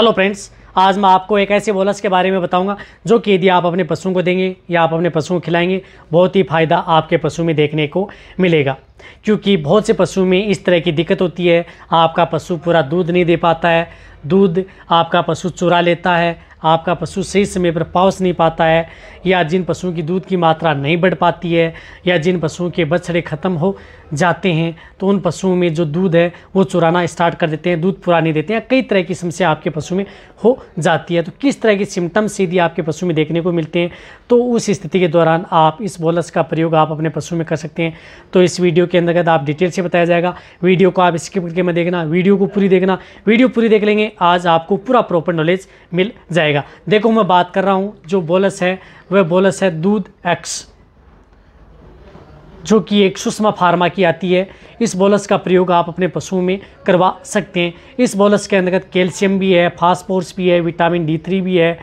hello friends आज मैं आपको एक ऐसे बोलस के बारे में बताऊंगा जो कि यदि आप अपने पशुओं को देंगे या आप अपने पशुओं को खिलाएंगे बहुत ही फ़ायदा आपके पशु में देखने को मिलेगा क्योंकि बहुत से पशु में इस तरह की दिक्कत होती है आपका पशु पूरा दूध नहीं दे पाता है दूध आपका पशु चुरा लेता है आपका पशु सही समय पर पाउस नहीं पाता है या जिन पशुओं की दूध की मात्रा नहीं बढ़ पाती है या जिन पशुओं के बछड़े ख़त्म हो जाते हैं तो उन पशुओं में जो दूध है वो चुराना स्टार्ट कर देते हैं दूध पुराने देते हैं कई तरह की समस्या आपके पशु में हो जाती है तो किस तरह के सिम्टम्स यदि आपके पशु में देखने को मिलते हैं तो उस स्थिति के दौरान आप इस बोलस का प्रयोग आप अपने पशु में कर सकते हैं तो इस वीडियो के अंतर्गत आप डिटेल से बताया जाएगा वीडियो को आप स्किप करके मैं देखना वीडियो को पूरी देखना वीडियो पूरी देख लेंगे आज आपको पूरा प्रॉपर नॉलेज मिल जाएगा देखो मैं बात कर रहा हूँ जो बोलस है वह बोलस है दूध एक्स जो कि एक सुषमा फार्मा की आती है इस बोलस का प्रयोग आप अपने पशुओं में करवा सकते हैं इस बोलस के अंतर्गत कैल्शियम भी है फास्फोर्स भी है विटामिन डी थ्री भी है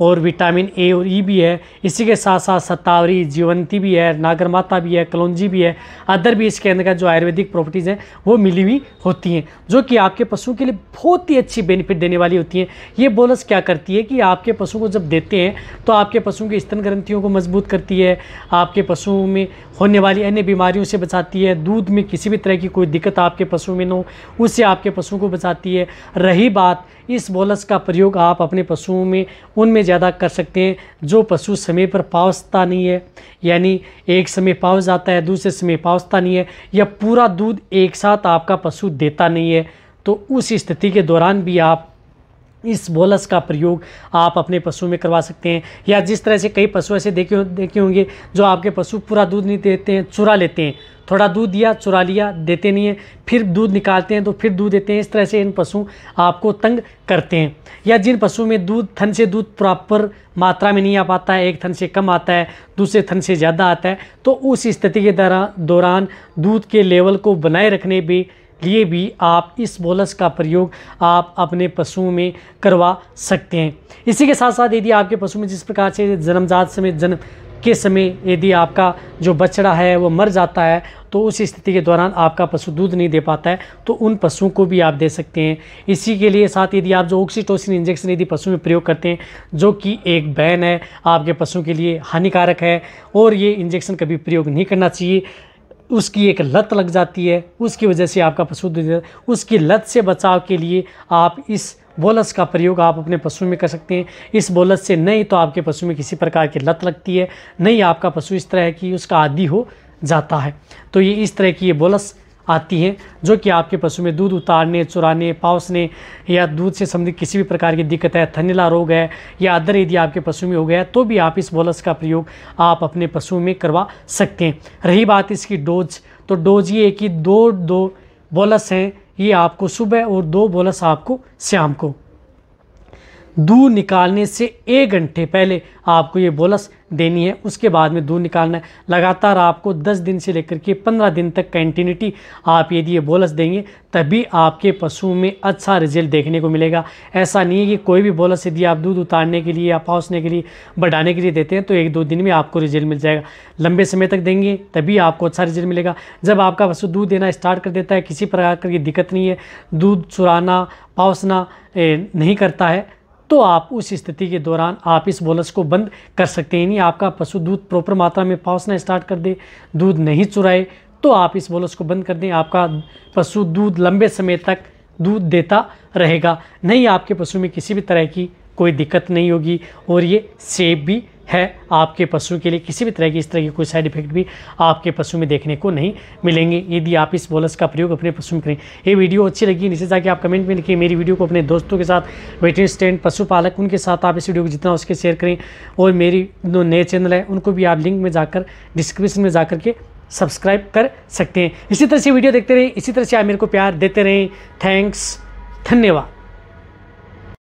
और विटामिन ए और ई e भी है इसी के साथ साथ सतावरी जीवंती भी है नागर माता भी है कलौजी भी है अदर भी इसके अंदर का जो आयुर्वेदिक प्रॉपर्टीज़ हैं वो मिली हुई होती हैं जो कि आपके पशु के लिए बहुत ही अच्छी बेनिफिट देने वाली होती हैं ये बोनस क्या करती है कि आपके पशु को जब देते हैं तो आपके पशुओं की स्तन ग्रंथियों को मजबूत करती है आपके पशुओं में होने वाली अन्य बीमारियों से बचाती है दूध में किसी भी तरह की कोई दिक्कत आपके पशु में न हो उससे आपके पशुओं को बचाती है रही बात इस बोलस का प्रयोग आप अपने पशुओं में उनमें ज़्यादा कर सकते हैं जो पशु समय पर पावसता नहीं है यानी एक समय पावस जाता है दूसरे समय पावसता नहीं है या पूरा दूध एक साथ आपका पशु देता नहीं है तो उस स्थिति के दौरान भी आप इस बोलस का प्रयोग आप अपने पशु में करवा सकते हैं या जिस तरह से कई पशु ऐसे देखे देखे होंगे जो आपके पशु पूरा दूध नहीं देते हैं चुरा लेते हैं थोड़ा दूध दिया चुरा लिया देते नहीं है फिर दूध निकालते हैं तो फिर दूध देते हैं इस तरह से इन पशु आपको तंग करते हैं या जिन पशु में दूध थन से दूध प्रॉपर मात्रा में नहीं आ पाता है एक थन से कम आता है दूसरे थन से ज़्यादा आता है तो उस स्थिति के दौरान दूध के लेवल को बनाए रखने भी लिए भी आप इस बोलस का प्रयोग आप अपने पशुओं में करवा सकते हैं इसी के साथ साथ यदि आपके पशु में जिस प्रकार से जन्मजात समय जन्म के समय यदि आपका जो बछड़ा है वो मर जाता है तो उस स्थिति के दौरान आपका पशु दूध नहीं दे पाता है तो उन पशुओं को भी आप दे सकते हैं इसी के लिए साथ यदि आप जो ऑक्सीटोसिन इंजेक्शन यदि पशु में प्रयोग करते हैं जो कि एक बैन है आपके पशुओं के लिए हानिकारक है और ये इंजेक्शन कभी प्रयोग नहीं करना चाहिए उसकी एक लत लग जाती है उसकी वजह से आपका पशु दूध उसकी लत से बचाव के लिए आप इस बोलस का प्रयोग आप अपने पशु में कर सकते हैं इस बोलस से नहीं तो आपके पशु में किसी प्रकार की लत लगती है नहीं आपका पशु इस तरह की उसका आदि हो जाता है तो ये इस तरह की ये बोलस आती है जो कि आपके पशु में दूध उतारने चुराने पावसने या दूध से संबंधित किसी भी प्रकार की दिक्कत है थनीला रोग है या अदर यदि आपके पशु में हो गया तो भी आप इस बोलस का प्रयोग आप अपने पशु में करवा सकते हैं रही बात इसकी डोज तो डोज ये कि दो दो बोलस हैं ये आपको सुबह और दो बोलस आपको शाम को दूध निकालने से एक घंटे पहले आपको ये बोलस देनी है उसके बाद में दूध निकालना है लगातार आपको 10 दिन से लेकर के 15 दिन तक कंटिन्यूटी आप यदि ये बोलस देंगे तभी आपके पशु में अच्छा रिजल्ट देखने को मिलेगा ऐसा नहीं है कि कोई भी बोलस यदि आप दूध उतारने के लिए या पहुँचने के लिए बढ़ाने के लिए देते हैं तो एक दो दिन में आपको रिजल्ट मिल जाएगा लंबे समय तक देंगे तभी आपको अच्छा रिजल्ट मिलेगा जब आपका पशु दूध देना स्टार्ट कर देता है किसी प्रकार की दिक्कत नहीं है दूध चुराना पाउसना नहीं करता है तो आप उस स्थिति के दौरान आप इस बोलस को बंद कर सकते हैं यानी आपका पशु दूध प्रॉपर मात्रा में पहुँचना स्टार्ट कर दे दूध नहीं चुराए तो आप इस बोलस को बंद कर दें आपका पशु दूध लंबे समय तक दूध देता रहेगा नहीं आपके पशु में किसी भी तरह की कोई दिक्कत नहीं होगी और ये सेफ भी है आपके पशु के लिए किसी भी तरह की इस तरह की कोई साइड इफेक्ट भी आपके पशु में देखने को नहीं मिलेंगे यदि आप इस बोलस का प्रयोग अपने पशु में करें ये वीडियो अच्छी लगी नीचे जाके आप कमेंट में लिखिए मेरी वीडियो को अपने दोस्तों के साथ वेटरी स्टैंड पशुपालक उनके साथ आप इस वीडियो को जितना उसके शेयर करें और मेरी जो नए चैनल है उनको भी आप लिंक में जाकर डिस्क्रिप्शन में जाकर के सब्सक्राइब कर सकते हैं इसी तरह से वीडियो देखते रहें इसी तरह से आप मेरे को प्यार देते रहें थैंक्स धन्यवाद